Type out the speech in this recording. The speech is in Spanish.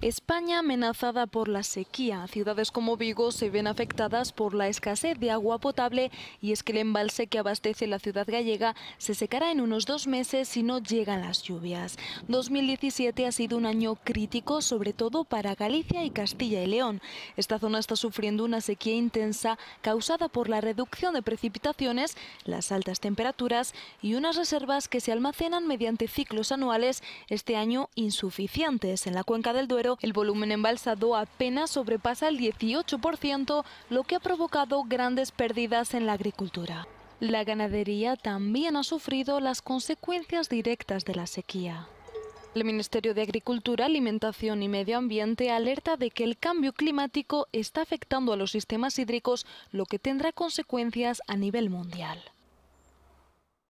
España amenazada por la sequía. Ciudades como Vigo se ven afectadas por la escasez de agua potable y es que el embalse que abastece la ciudad gallega se secará en unos dos meses si no llegan las lluvias. 2017 ha sido un año crítico, sobre todo para Galicia y Castilla y León. Esta zona está sufriendo una sequía intensa causada por la reducción de precipitaciones, las altas temperaturas y unas reservas que se almacenan mediante ciclos anuales, este año insuficientes en la cuenca del Duero el volumen embalsado apenas sobrepasa el 18%, lo que ha provocado grandes pérdidas en la agricultura. La ganadería también ha sufrido las consecuencias directas de la sequía. El Ministerio de Agricultura, Alimentación y Medio Ambiente alerta de que el cambio climático está afectando a los sistemas hídricos, lo que tendrá consecuencias a nivel mundial.